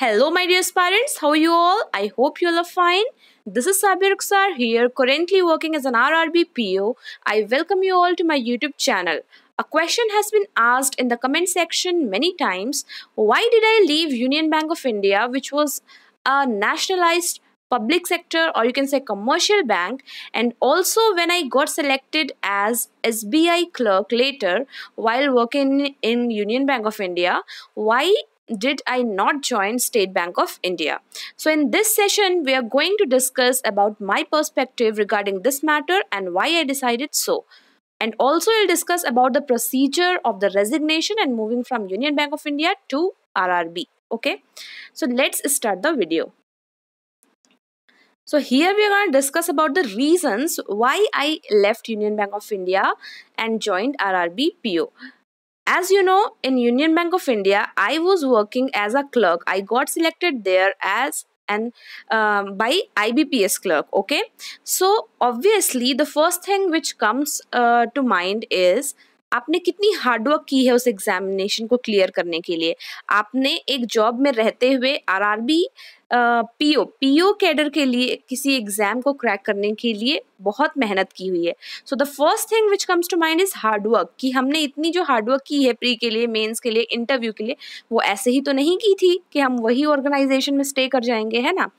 Hello my dear parents, how are you all? I hope you all are fine. This is Sabir Uksar here, currently working as an RRB PO. I welcome you all to my YouTube channel. A question has been asked in the comment section many times, why did I leave Union Bank of India which was a nationalized public sector or you can say commercial bank and also when i got selected as sbi clerk later while working in union bank of india why did I not join State Bank of India? So in this session, we are going to discuss about my perspective regarding this matter and why I decided so. And also we'll discuss about the procedure of the resignation and moving from Union Bank of India to RRB. Okay, so let's start the video. So here we are going to discuss about the reasons why I left Union Bank of India and joined RRB PO. As you know, in Union Bank of India, I was working as a clerk. I got selected there as and um, by IBPS clerk. Okay, so obviously the first thing which comes uh, to mind is आपने कितनी hard work की है उस examination को clear करने के लिए आपने एक जॉब में रहते हुए R R B P O P O cadre के लिए किसी एग्जाम को क्रैक करने के लिए बहुत मेहनत की हुई है so the first thing which comes to mind is hard work कि हमने इतनी जो हार्डवर्क की है प्री के लिए मेंस के लिए इंटरव्यू के लिए वो ऐसे ही तो नहीं की थी कि हम वही ऑर्गेनाइजेशन में स्टे कर जाएंगे है ना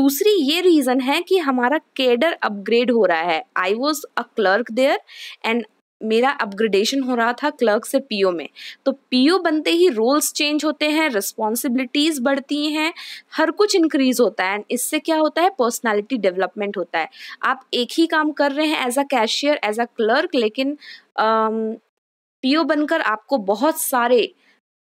दूसरी ये रीज़न है कि हमारा कैडर अपग्रेड हो रहा है I was a clerk there and मेरा अपग्रेडेशन हो रहा था क्लर्क से पीओ में तो पीओ बनते ही रोल्स चेंज होते हैं रिस्पॉन्सिबिलिटीज़ बढ़ती हैं हर कुछ इंक्रीज़ होता है एंड इससे क्या होता है पर्सनालिटी डेवलपमेंट होता है आप एक ही काम कर रहे हैं as a cashier as a clerk लेकिन पीओ बनकर आपको बहुत सारे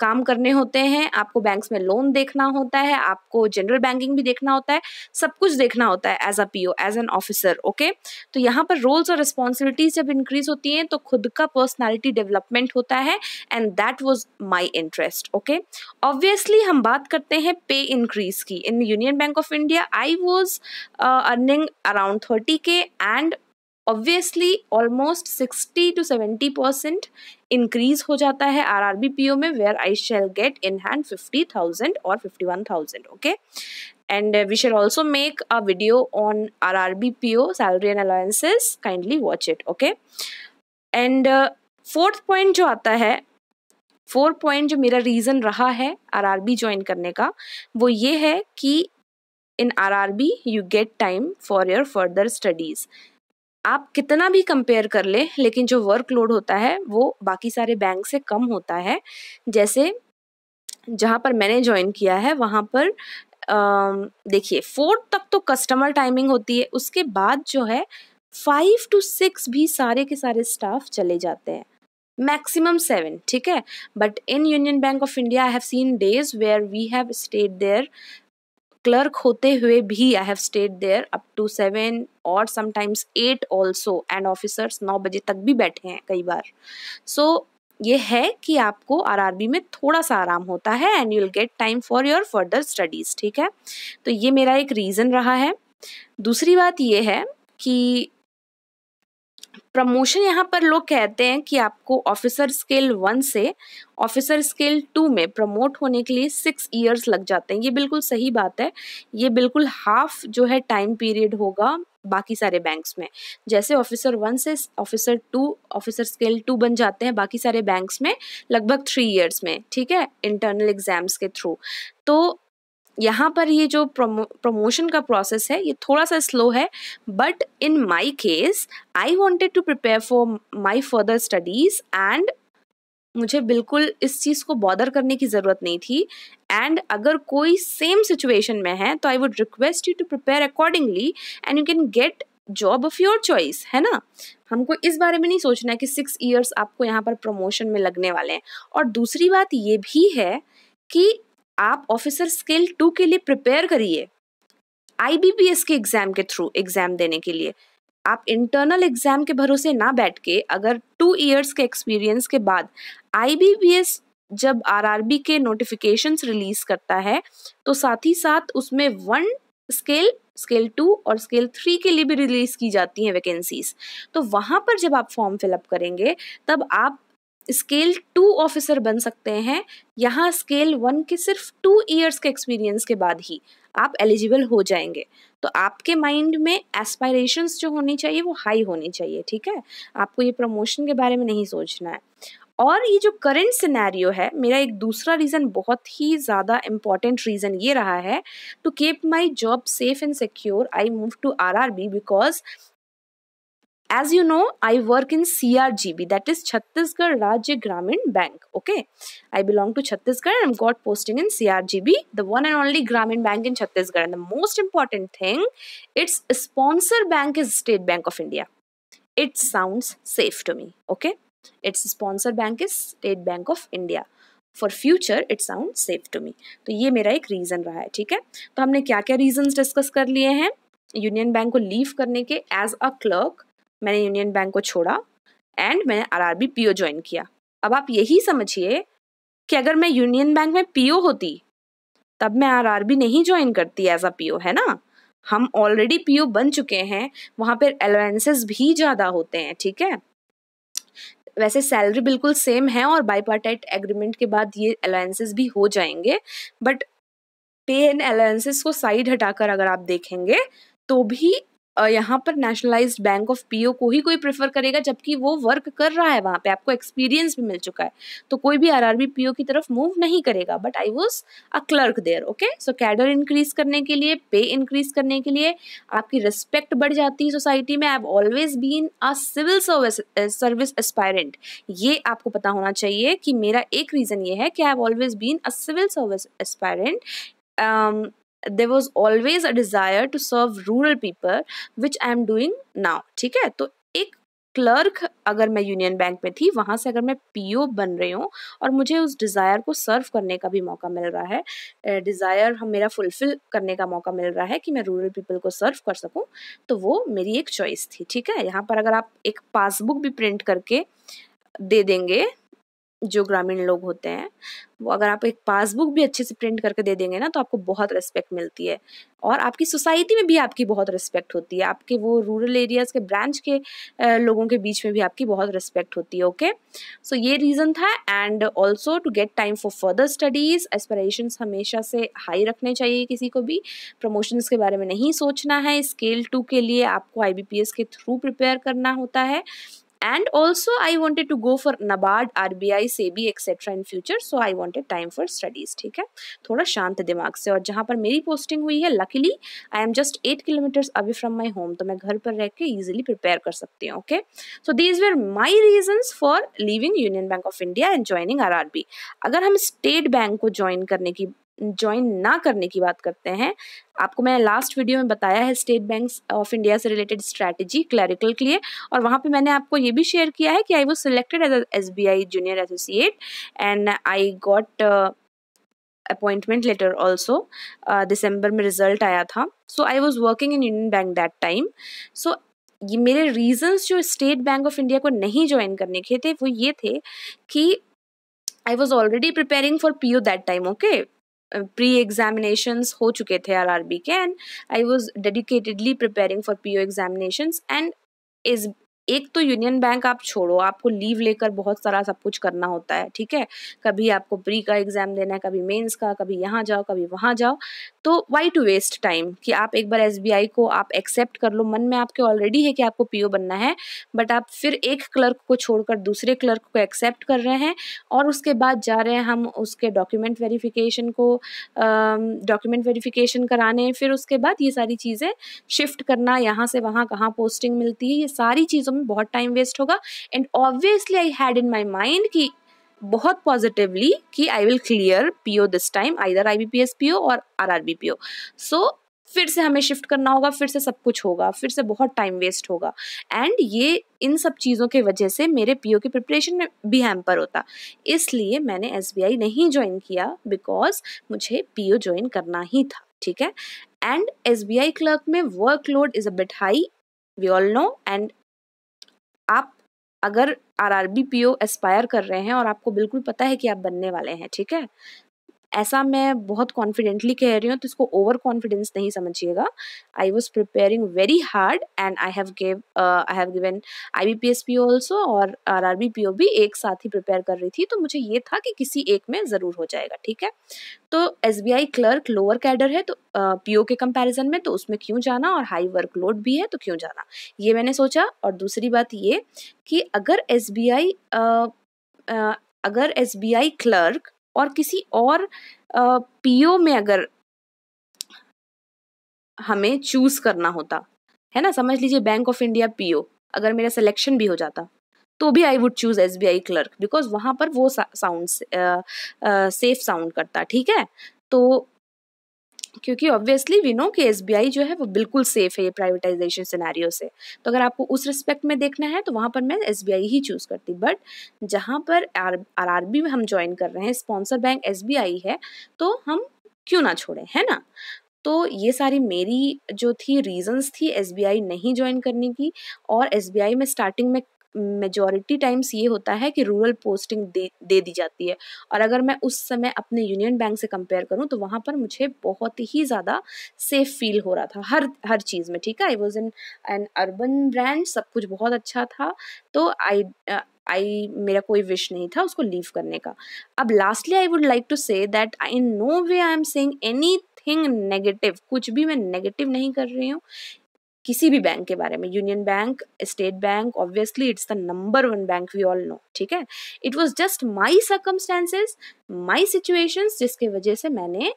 काम करने होते हैं आपको बैंक्स में लोन देखना होता है आपको जनरल बैंकिंग भी देखना होता है सब कुछ देखना होता है as a P as an officer okay तो यहाँ पर रोल्स और रिस्पॉन्सिबिलिटीज जब इंक्रीज होती हैं तो खुद का पर्सनैलिटी डेवलपमेंट होता है and that was my interest okay obviously हम बात करते हैं पे इंक्रीज की in union bank of India I was earning around thirty K and obviously almost sixty to seventy percent increase हो जाता है R R B P O में where I shall get in hand fifty thousand और fifty one thousand okay and also make a video on R R B P O salary and allowances kindly watch it okay and fourth point जो आता है fourth point जो मेरा reason रहा है R R B join करने का वो ये है कि in R R B you get time for your further studies आप कितना भी कंपेयर कर लें लेकिन जो वर्कलोड होता है वो बाकी सारे बैंक से कम होता है जैसे जहाँ पर मैंने ज्वाइन किया है वहाँ पर देखिए फोर्थ तक तो कस्टमर टाइमिंग होती है उसके बाद जो है फाइव टू सिक्स भी सारे के सारे स्टाफ चले जाते हैं मैक्सिमम सेवन ठीक है but in union bank of India I have seen days where we have stayed there clerk होते हुए भी I have stayed there up to seven और sometimes eight also and officers नौ बजे तक भी बैठे हैं कई बार सो so, ये है कि आपको आरआरबी में थोड़ा सा आराम होता है and you'll get time for your further studies ठीक है तो ये मेरा एक रीज़न रहा है दूसरी बात ये है कि प्रमोशन यहाँ पर लोग कहते हैं कि आपको ऑफिसर स्केल वन से ऑफिसर स्केल टू में प्रमोट होने के लिए सिक्स इयर्स लग जाते हैं ये बिल्कुल सही बात है ये बिल्कुल हाफ जो है टाइम पीरियड होगा बाकी सारे बैंक्स में जैसे ऑफिसर वन से officer two officer scale two बन जाते हैं बाकी सारे बैंक्स में लगभग थ्री ईयर्स में ठीक है इंटरनल एग्जाम्स के थ्रू तो यहाँ पर ये जो प्रमो प्रमोशन का प्रोसेस है ये थोड़ा सा स्लो है but in my case I wanted to prepare for my further studies and मुझे बिल्कुल इस चीज़ को बॉदर करने की ज़रूरत नहीं थी एंड अगर कोई सेम सिचुएशन में है तो I would request you to prepare accordingly and you can get job of your choice है ना हमको इस बारे में नहीं सोचना है कि सिक्स ईयर्स आपको यहाँ पर प्रमोशन में लगने वाले हैं और दूसरी बात ये भी है कि आप ऑफिसर स्किल टू के लिए प्रिपेयर करिए आईबीपीएस के एग्जाम के थ्रू एग्जाम देने के लिए आप इंटरनल एग्जाम के भरोसे ना बैठ के अगर टू इयर्स के एक्सपीरियंस के बाद आईबीपीएस जब आरआरबी के नोटिफिकेशंस रिलीज करता है तो साथ ही साथ उसमें वन स्केल स्केल टू और स्केल थ्री के लिए भी रिलीज की जाती हैं वैकेंसीज तो वहाँ पर जब आप फॉर्म फिलअप करेंगे तब आप स्केल टू ऑफिसर बन सकते हैं यहाँ स्केल वन के सिर्फ टू ईयर्स के एक्सपीरियंस के बाद ही आप एलिजिबल हो जाएंगे तो आपके माइंड में एस्पायरेशंस जो होनी चाहिए वो हाई होनी चाहिए ठीक है आपको ये प्रमोशन के बारे में नहीं सोचना है और ये जो करंट सिनेरियो है मेरा एक दूसरा रीज़न बहुत ही ज़्यादा इम्पॉर्टेंट रीज़न ये रहा है to keep my job safe and secure I move to R R B because as you know I work in C R G B that is Chhattisgarh Rajya Gramin bank okay I belong to Chhattisgarh am got posting in C R G B the one and only Gramin bank in Chhattisgarh and the most important thing it's sponsor bank is state bank of India it sound safe to me okay it's sponsor bank is state bank of India for future it sound safe to me तो ये मेरा एक reason रहा है ठीक है तो हमने क्या क्या रीजन डिस्कस कर लिए हैं यूनियन बैंक को लीव करने के एज अ क्लर्क मैंने यूनियन बैंक को छोड़ा एंड मैंने R R B P O join किया अब आप यही समझिए कि अगर मैं यूनियन बैंक में पी ओ होती तब मैं आर आर बी नहीं ज्वाइन करती एज अ पी ओ है ना हम ऑलरेडी पी ओ बन चुके हैं वहाँ पर अलाउंसेस भी ज़्यादा होते हैं ठीक है वैसे सैलरी बिल्कुल सेम है और बाईपार्टाइट एग्रीमेंट के बाद ये अलाउंसेस भी हो जाएंगे बट पे एंड अलाउंसेस को साइड हटाकर अगर आप देखेंगे तो भी यहाँ पर नेशनलाइज बैंक ऑफ पीओ को ही कोई प्रेफर करेगा जबकि वो वर्क कर रहा है वहाँ पे आपको एक्सपीरियंस भी मिल चुका है तो कोई भी आरआरबी पीओ की तरफ मूव नहीं करेगा but I was a clerk there okay so cadre increase करने के लिए पे इंक्रीज करने के लिए आपकी रिस्पेक्ट बढ़ जाती है सोसाइटी में I always been a civil service service aspirant ये आपको पता होना चाहिए कि मेरा एक रीज़न ये है कि I have always been a civil service aspirant there was always a desire to serve rural people which I am doing now ठीक है तो एक क्लर्क अगर मैं यूनियन बैंक में थी वहाँ से अगर मैं पीओ बन रही हूँ और मुझे उस डिज़ायर को सर्व करने का भी मौका मिल रहा है डिज़ायर हम मेरा फुलफिल करने का मौका मिल रहा है कि मैं रूरल पीपल को सर्व कर सकूँ तो वो मेरी एक चॉइस थी ठीक है यहाँ पर अगर आप एक पासबुक भी प्रिंट करके दे देंगे जो ग्रामीण लोग होते हैं वो अगर आप एक पासबुक भी अच्छे से प्रिंट करके दे देंगे ना तो आपको बहुत रिस्पेक्ट मिलती है और आपकी सोसाइटी में भी आपकी बहुत रिस्पेक्ट होती है आपके वो रूरल एरियाज़ के ब्रांच के लोगों के बीच में भी आपकी बहुत रिस्पेक्ट होती है ओके सो ये रीज़न था and also to get time for further studies aspiration हमेशा से हाई रखने चाहिए किसी को भी प्रमोशंस के बारे में नहीं सोचना है स्केल टू के लिए आपको आई के थ्रू प्रिपेयर करना होता है and also I wanted to go for NABARD, RBI, SEBI etcetera in future so I wanted time for studies ठीक है थोड़ा शांत दिमाग से और जहाँ पर मेरी पोस्टिंग हुई है luckily I am just eight kilometres away from my home तो मैं घर पर रह के ईजिली प्रिपेयर कर सकती हूँ okay so these were my reason for leaving union bank of India and joining R R B अगर हम स्टेट बैंक को ज्वाइन करने की ज्वाइन ना करने की बात करते हैं आपको मैंने लास्ट वीडियो में बताया है स्टेट बैंक ऑफ इंडिया से रिलेटेड स्ट्रैटेजी क्लैरिकल के लिए और वहाँ पे मैंने आपको ये भी शेयर किया है कि I was selected as S B I junior associate and I got appointment letter also दिसंबर में रिजल्ट आया था so I was working in union bank that time so ये मेरे रीजंस जो स्टेट बैंक ऑफ इंडिया को नहीं join करने के थे वो ये थे कि I was already preparing for P O that time okay pre uh, examinations हो चुके थे आर आर बी के and I was dedicatedly preparing for O examination and is एक तो यूनियन बैंक आप छोड़ो आपको लीव लेकर बहुत सारा सब कुछ करना होता है ठीक है कभी आपको प्री का एग्ज़ाम देना है कभी मेंस का कभी यहाँ जाओ कभी वहाँ जाओ तो वाई टू वेस्ट टाइम कि आप एक बार एस को आप एक्सेप्ट कर लो मन में आपके ऑलरेडी है कि आपको पी बनना है बट आप फिर एक क्लर्क को छोड़कर दूसरे क्लर्क को एक्सेप्ट कर रहे हैं और उसके बाद जा रहे हैं हम उसके डॉक्यूमेंट वेरीफिकेशन को डॉक्यूमेंट वेरीफिकेशन कराने फिर उसके बाद ये सारी चीज़ें शिफ्ट करना यहाँ से वहाँ कहाँ पोस्टिंग मिलती है ये सारी चीज़ों में में बहुत टाइम वेस्ट होगा and obviously I had in my mind कि बहुत पॉजिटिवली कि I will clear P O this time either I B P S P O और R R B P O so फिर से हमें शिफ्ट करना होगा फिर से सब कुछ होगा फिर से बहुत टाइम वेस्ट होगा एंड ये इन सब चीज़ों की वजह से मेरे पीओ की प्रिपरेशन में भी हैम्पर होता इसलिए मैंने एस नहीं ज्वाइन किया बिकॉज मुझे पीओ ज्वाइन करना ही था ठीक है एंड एस क्लर्क में work load is a bit high we all know and आप अगर R R B P O aspire कर रहे हैं और आपको बिल्कुल पता है कि आप बनने वाले हैं ठीक है ऐसा मैं बहुत कॉन्फिडेंटली कह रही हूँ तो इसको ओवर कॉन्फिडेंस नहीं समझिएगा I was preparing very hard and I have give I have given I B P S P also और R R B P O भी एक साथ ही प्रिपेयर कर रही थी तो मुझे ये था कि किसी एक में ज़रूर हो जाएगा ठीक है तो S B I clerk lower cadre है तो पी uh, ओ के कंपेरिजन में तो उसमें क्यों जाना और हाई वर्क लोड भी है तो क्यों जाना ये मैंने सोचा और दूसरी बात ये कि अगर एस बी आई अगर एस बी आई क्लर्क और किसी और पीओ में अगर हमें चूज करना होता है ना समझ लीजिए बैंक ऑफ इंडिया पीओ अगर मेरा सिलेक्शन भी हो जाता तो भी I would choose S B I clerk because वहां पर वो साउंड सेफ साउंड करता ठीक है तो क्योंकि ऑब्वियसली वी नो कि एस जो है वो बिल्कुल सेफ है ये प्राइवेटाइजेशन सिनेरियो से तो अगर आपको उस रिस्पेक्ट में देखना है तो वहाँ पर मैं एस ही चूज़ करती बट जहाँ पर आर आर में हम ज्वाइन कर रहे हैं स्पॉन्सर बैंक एस है तो हम क्यों ना छोड़ें है ना तो ये सारी मेरी जो थी रीजंस थी एस नहीं ज्वाइन करने की और एस में स्टार्टिंग में मेजोरिटी टाइम्स ये होता है कि रूरल पोस्टिंग दे दे दी जाती है और अगर मैं उस समय अपने यूनियन बैंक से कंपेयर करूँ तो वहाँ पर मुझे बहुत ही ज़्यादा सेफ फील हो रहा था हर हर चीज़ में ठीक है I was in an urban branch सब कुछ बहुत अच्छा था तो आई आई मेरा कोई विश नहीं था उसको लीव करने का अब lastly I would like to say that I no way I am saying anything negative कुछ भी मैं नेगेटिव नहीं कर रही हूँ किसी भी बैंक के बारे में union bank state bank obviously it's the number one bank we all know ठीक है it was just my circumstances my situation जिसके वजह से मैंने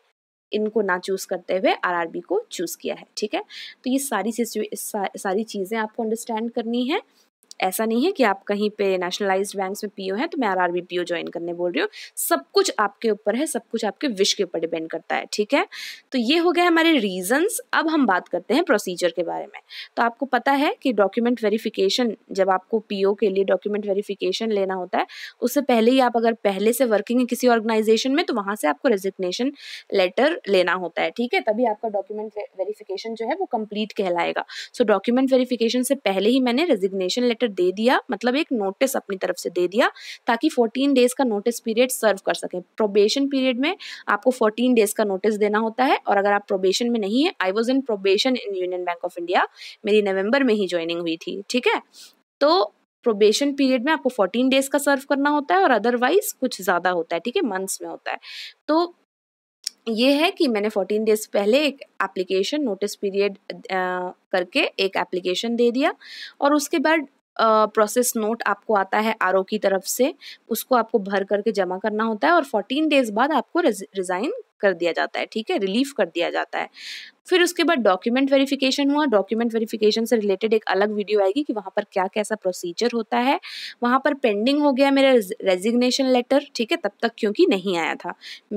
इनको ना चूज़ करते हुए आरआरबी को चूज़ किया है ठीक है तो ये सारी सा, सारी चीज़ें आपको अंडरस्टैंड करनी है ऐसा नहीं है कि आप कहीं पे नेशनलाइज बैंक्स में पीओ हैं तो मैं आरआरबी पीओ ज्वाइन करने बोल रही हूँ सब कुछ आपके ऊपर है सब कुछ आपके विश के ऊपर डिपेंड करता है ठीक है तो ये हो गया हमारे रीजंस अब हम बात करते हैं प्रोसीजर के बारे में तो आपको पता है कि डॉक्यूमेंट वेरिफिकेशन जब आपको पीओ के लिए डॉक्यूमेंट वेरिफिकेशन लेना होता है उससे पहले ही आप अगर पहले से वर्किंग है किसी ऑर्गेनाइजेशन में तो वहाँ से आपको रेजिग्नेशन लेटर लेना होता है ठीक है तभी आपका डॉक्यूमेंट वेरिफिकेशन जो है वो कंप्लीट कहलाएगा सो डॉक्यूमेंट वेरिफिकेशन से पहले ही मैंने रेजिग्नेशन लेटर लेटर दे दिया मतलब एक नोटिस अपनी तरफ से दे दिया ताकि 14 डेज का नोटिस पीरियड सर्व कर सके प्रोबेशन पीरियड में आपको 14 डेज का नोटिस देना होता है और अगर आप प्रोबेशन में नहीं है I was in probation in union bank of India मेरी नवंबर में ही ज्वाइनिंग हुई थी ठीक है तो प्रोबेशन पीरियड में आपको 14 डेज का सर्व करना होता है और अदरवाइज कुछ ज़्यादा होता है ठीक है मंथ्स में होता है तो ये है कि मैंने 14 डेज पहले एक एप्लीकेशन नोटिस पीरियड करके एक एप्लीकेशन दे दिया और उसके बाद प्रोसेस नोट आपको आता है आर की तरफ से उसको आपको भर करके जमा करना होता है और फोर्टीन डेज बाद आपको रिज़ाइन कर दिया जाता है ठीक है रिलीफ कर दिया जाता है फिर उसके बाद डॉक्यूमेंट वेरिफिकेशन हुआ डॉक्यूमेंट वेरिफिकेशन से रिलेटेड एक अलग वीडियो आएगी कि वहाँ पर क्या कैसा प्रोसीजर होता है वहाँ पर पेंडिंग हो गया मेरा रेजिग्नेशन लेटर ठीक है तब तक क्योंकि नहीं आया था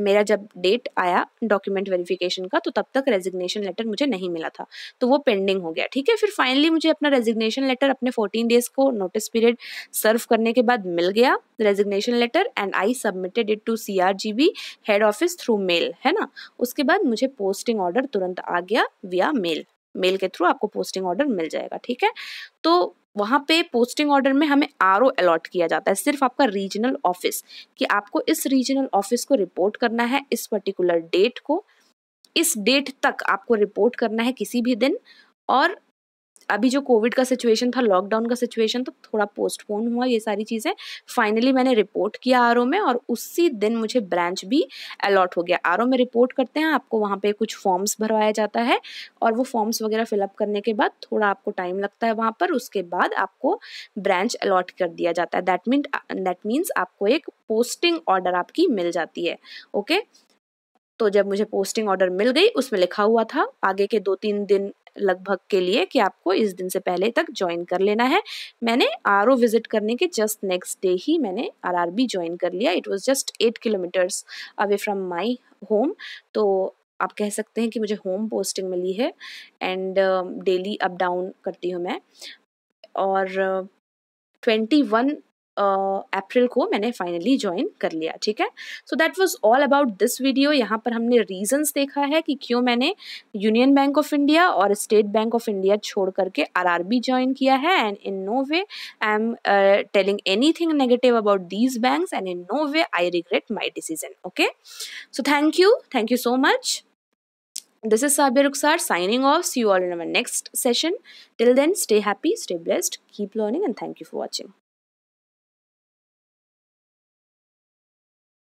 मेरा जब डेट आया डॉक्यूमेंट वेरिफिकेशन का तो तब तक रेजिग्नेशन लेटर मुझे नहीं मिला था तो वो पेंडिंग हो गया ठीक है फिर फाइनली मुझे अपना रेजिग्नेशन लेटर अपने फोर्टीन डेज को नोटिस पीरियड सर्व करने के बाद मिल गया resignation letter and I submitted it to C head office through mail है ना उसके बाद मुझे पोस्टिंग ऑर्डर तुरंत आ आ गया विया मेल मेल के थ्रू आपको पोस्टिंग ऑर्डर मिल जाएगा ठीक है तो वहाँ पे पोस्टिंग ऑर्डर में हमें आर ओ अलॉट किया जाता है सिर्फ आपका रीजनल ऑफिस कि आपको इस रीजनल ऑफिस को रिपोर्ट करना है इस पर्टिकुलर डेट को इस डेट तक आपको रिपोर्ट करना है किसी भी दिन और अभी जो कोविड का सिचुएशन था लॉकडाउन का सिचुएशन तो थोड़ा पोस्टपोन हुआ ये सारी चीज़ें फाइनली मैंने रिपोर्ट किया आर में और उसी दिन मुझे ब्रांच भी अलॉट हो गया आर में रिपोर्ट करते हैं आपको वहाँ पे कुछ फॉर्म्स भरवाया जाता है और वो फॉर्म्स वगैरह फिलअप करने के बाद थोड़ा आपको टाइम लगता है वहाँ पर उसके बाद आपको ब्रांच अलॉट कर दिया जाता है दैट मीन दैट मीन्स आपको एक पोस्टिंग ऑर्डर आपकी मिल जाती है ओके तो जब मुझे पोस्टिंग ऑर्डर मिल गई उसमें लिखा हुआ था आगे के दो तीन दिन लगभग के लिए कि आपको इस दिन से पहले तक ज्वाइन कर लेना है मैंने आर विजिट करने के जस्ट नेक्स्ट डे ही मैंने आर ज्वाइन कर लिया it was just eight kilometres away from my home तो आप कह सकते हैं कि मुझे होम पोस्टिंग मिली है एंड डेली अप डाउन करती हूँ मैं और ट्वेंटी uh, वन अप्रैल को मैंने फाइनली ज्वाइन कर लिया ठीक है so that was all about this video यहाँ पर हमने रीजंस देखा है कि क्यों मैंने यूनियन बैंक ऑफ इंडिया और स्टेट बैंक ऑफ इंडिया छोड़ करके आरआरबी ज्वाइन किया है and in no way I am telling anything negative about these bank and in no way I regret my decision okay so thank you thank you so much this is sabir ruksar signing off see you all in our next session till then stay happy stay blessed keep learning and thank you for watching